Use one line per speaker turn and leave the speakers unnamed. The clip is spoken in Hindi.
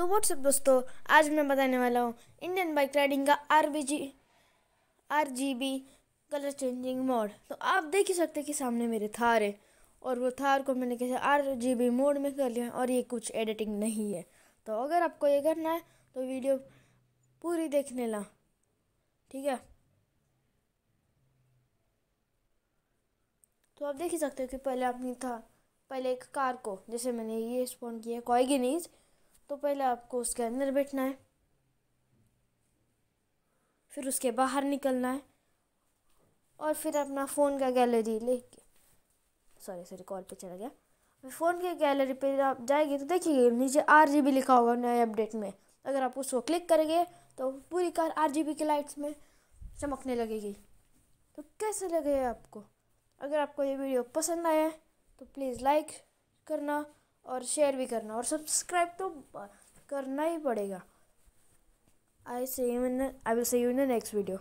तो व्हाट्सअप दोस्तों आज मैं बताने वाला हूँ इंडियन बाइक राइडिंग का R B G R G B colour changing mode तो आप देख ही सकते कि सामने मेरे थार है और वो थार को मैंने कैसे आर जी बी मोड में कर लिया और ये कुछ एडिटिंग नहीं है तो अगर आपको ये करना है तो वीडियो पूरी देखने ला ठीक है तो आप देख ही सकते हो कि पहले आपने था पहले एक कार को जैसे मैंने ये स्पॉन किया कॉयगिनीज़ तो पहले आपको उसके अंदर बैठना है फिर उसके बाहर निकलना है और फिर अपना फ़ोन का गैलरी लेके सॉरी सॉरी कॉल पे चला गया फ़ोन के गैलरी पे आप जाएंगे तो देखिए नीचे आर जी बी लिखा होगा नए अपडेट में अगर आप उसको क्लिक करेंगे तो पूरी कार आर जी बी की लाइट्स में चमकने लगेगी तो कैसे लगे आपको अगर आपको ये वीडियो पसंद आया तो प्लीज़ लाइक करना और शेयर भी करना और सब्सक्राइब तो करना ही पड़ेगा I see
you in I will see you in the next video